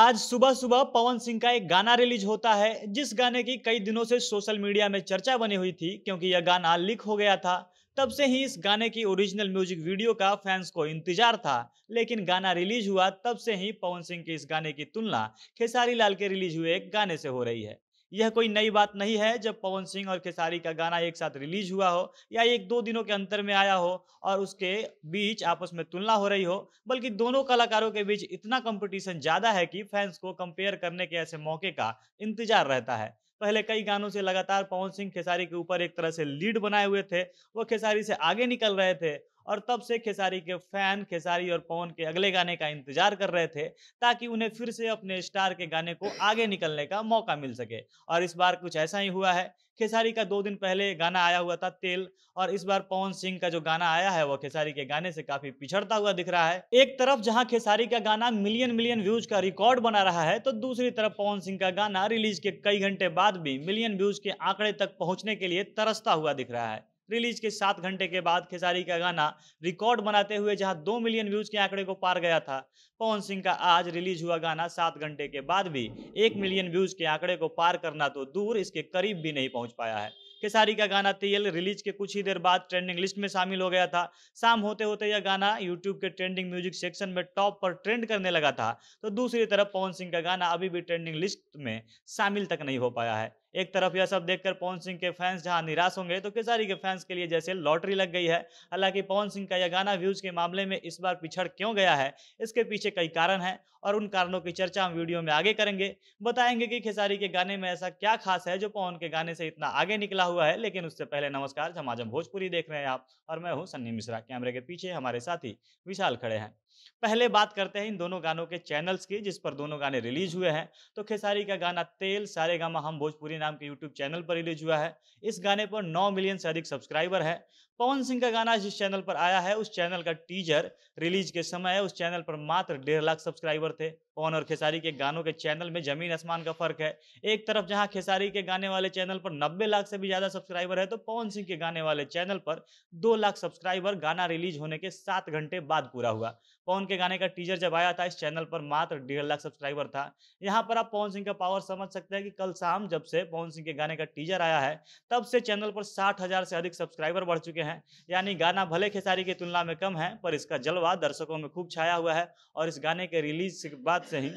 आज सुबह सुबह पवन सिंह का एक गाना रिलीज होता है जिस गाने की कई दिनों से सोशल मीडिया में चर्चा बनी हुई थी क्योंकि यह गाना लीक हो गया था तब से ही इस गाने की ओरिजिनल म्यूजिक वीडियो का फैंस को इंतजार था लेकिन गाना रिलीज हुआ तब से ही पवन सिंह के इस गाने की तुलना खेसारी लाल के रिलीज हुए एक गाने से हो रही है यह कोई नई बात नहीं है जब पवन सिंह और खेसारी का गाना एक साथ रिलीज हुआ हो या एक दो दिनों के अंतर में आया हो और उसके बीच आपस में तुलना हो रही हो बल्कि दोनों कलाकारों के बीच इतना कंपटीशन ज़्यादा है कि फैंस को कंपेयर करने के ऐसे मौके का इंतजार रहता है पहले कई गानों से लगातार पवन सिंह खेसारी के ऊपर एक तरह से लीड बनाए हुए थे वो खेसारी से आगे निकल रहे थे और तब से खेसारी के फैन खेसारी और पवन के अगले गाने का इंतजार कर रहे थे ताकि उन्हें फिर से अपने स्टार के गाने को आगे निकलने का मौका मिल सके और इस बार कुछ ऐसा ही हुआ है खेसारी का दो दिन पहले गाना आया हुआ था तेल और इस बार पवन सिंह का जो गाना आया है वो खेसारी के गाने से काफी पिछड़ता हुआ दिख रहा है एक तरफ जहां खेसारी का गाना मिलियन मिलियन व्यूज का रिकॉर्ड बना रहा है तो दूसरी तरफ पवन सिंह का गाना रिलीज के कई घंटे बाद भी मिलियन व्यूज के आंकड़े तक पहुंचने के लिए तरसता हुआ दिख रहा है रिलीज के सात घंटे के बाद खेसारी का गाना रिकॉर्ड बनाते हुए जहां दो मिलियन व्यूज के आंकड़े को पार गया था पवन सिंह का आज रिलीज हुआ गाना सात घंटे के बाद भी एक मिलियन व्यूज के आंकड़े को पार करना तो दूर इसके करीब भी नहीं पहुंच पाया है खेसारी का गाना तेयल रिलीज के कुछ ही देर बाद ट्रेंडिंग लिस्ट में शामिल हो गया था शाम होते होते यह गाना यूट्यूब के ट्रेंडिंग म्यूजिक सेक्शन में टॉप पर ट्रेंड करने लगा था तो दूसरी तरफ पवन सिंह का गाना अभी भी ट्रेंडिंग लिस्ट में शामिल तक नहीं हो पाया है एक तरफ यह सब देखकर पवन सिंह के फैंस जहां निराश होंगे तो खेसारी के फैंस के लिए जैसे लॉटरी लग गई है हालांकि पवन सिंह का यह गाना व्यूज के मामले में इस बार पिछड़ क्यों गया है इसके पीछे कई कारण हैं और उन कारणों की चर्चा हम वीडियो में आगे करेंगे बताएंगे कि खेसारी के गाने में ऐसा क्या खास है जो पवन के गाने से इतना आगे निकला हुआ है लेकिन उससे पहले नमस्कार झमाझम भोजपुरी देख रहे हैं आप और मैं हूँ सन्नी मिश्रा कैमरे के पीछे हमारे साथी विशाल खड़े हैं पहले बात करते हैं इन दोनों गानों के चैनल्स की जिस पर दोनों गाने रिलीज हुए हैं तो खेसारी का गाना तेल सारे गामा हम भोजपुरी नाम के यूट्यूब चैनल पर रिलीज हुआ है इस गाने पर 9 मिलियन से अधिक सब्सक्राइबर है पवन सिंह का गाना जिस चैनल पर आया है उस चैनल का टीजर रिलीज के समय उस चैनल पर मात्र डेढ़ लाख सब्सक्राइबर थे पवन और खेसारी के गानों के चैनल में जमीन आसमान का फर्क है एक तरफ जहां खेसारी के गाने वाले चैनल पर 90 लाख से भी ज्यादा सब्सक्राइबर है तो पवन सिंह के गाने वाले चैनल पर दो लाख सब्सक्राइबर गाना रिलीज होने के सात घंटे बाद पूरा हुआ पवन के गाने का टीजर जब आया था इस चैनल पर मात्र डेढ़ लाख सब्सक्राइबर था यहाँ पर आप पवन सिंह का पावर समझ सकते हैं कि कल शाम जब से पवन सिंह के गाने का टीजर आया है तब से चैनल पर साठ हजार से अधिक सब्सक्राइबर बढ़ चुके हैं हैं यानी गाना भले खेसारी की तुलना में कम है पर इसका जलवा दर्शकों में खूब छाया हुआ है और इस गाने के रिलीज के बाद से ही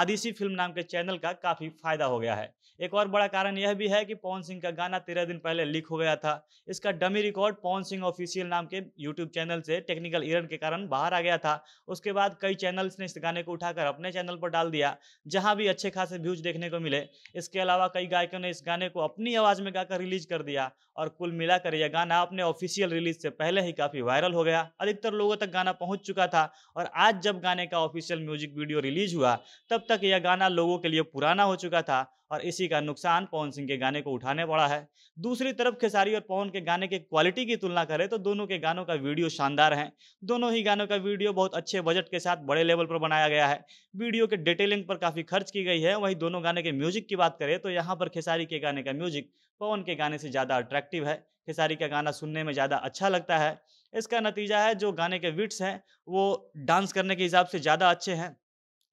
आदिशी फिल्म नाम के चैनल का काफ़ी फायदा हो गया है एक और बड़ा कारण यह भी है कि पवन सिंह का गाना तेरह दिन पहले लीक हो गया था इसका dummy record Pawan Singh official नाम के यूट्यूब चैनल से टेक्निकल इरन के कारण बाहर आ गया था उसके बाद कई चैनल्स ने इस गाने को उठाकर अपने चैनल पर डाल दिया जहाँ भी अच्छे खासे व्यूज देखने को मिले इसके अलावा कई गायकों ने इस गाने को अपनी आवाज़ में गाकर रिलीज कर दिया और कुल मिलाकर यह गाना अपने ऑफिशियल रिलीज से पहले ही काफ़ी वायरल हो गया अधिकतर लोगों तक गाना पहुंच चुका था और आज जब गाने का ऑफिशियल म्यूजिक वीडियो रिलीज हुआ तब तब तक यह गाना लोगों के लिए पुराना हो चुका था और इसी का नुकसान पवन सिंह के गाने को उठाने पड़ा है दूसरी तरफ खेसारी और पवन के गाने के क्वालिटी की तुलना करें तो दोनों के गानों का वीडियो शानदार है दोनों ही गानों का वीडियो बहुत अच्छे बजट के साथ बड़े लेवल पर बनाया गया है वीडियो के डिटेलिंग पर काफ़ी खर्च की गई है वहीं दोनों गाने के म्यूजिक की बात करें तो यहाँ पर खेसारी के गाने का म्यूजिक पवन के गाने से ज़्यादा अट्रैक्टिव है खेसारी का गाना सुनने में ज़्यादा अच्छा लगता है इसका नतीजा है जो गाने के विट्स हैं वो डांस करने के हिसाब से ज़्यादा अच्छे हैं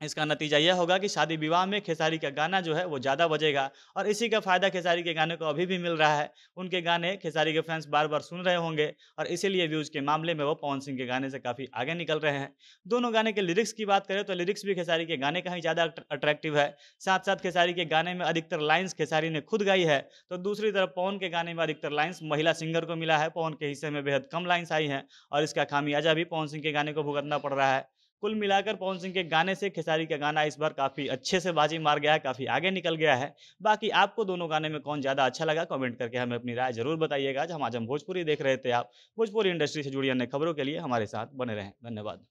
इसका नतीजा यह होगा कि शादी विवाह में खेसारी का गाना जो है वो ज़्यादा बजेगा और इसी का फ़ायदा खेसारी के गाने को अभी भी मिल रहा है उनके गाने खेसारी के फैंस बार बार सुन रहे होंगे और इसीलिए व्यूज़ के मामले में वो पवन सिंह के गाने से काफ़ी आगे निकल रहे हैं दोनों गाने के लिरिक्स की बात करें तो लिरिक्स भी खेसारी के गाने का ही ज़्यादा अट्रैक्टिव है साथ साथ खेसारी के गाने में अधिकतर लाइन्स खेसारी ने खुद गाई है तो दूसरी तरफ पवन के गाने में अधिकतर लाइन्स महिला सिंगर को मिला है पवन के हिस्से में बेहद कम लाइन्स आई हैं और इसका खामियाजा भी पवन सिंह के गाने को भुगतना पड़ रहा है कुल मिलाकर पवन सिंह के गाने से खेसारी का गाना इस बार काफ़ी अच्छे से बाजी मार गया है काफ़ी आगे निकल गया है बाकी आपको दोनों गाने में कौन ज़्यादा अच्छा लगा कमेंट करके हमें अपनी राय जरूर बताइएगा आज हम आज हम भोजपुरी देख रहे थे आप भोजपुरी इंडस्ट्री से जुड़ी अन्य खबरों के लिए हमारे साथ बने रहें धन्यवाद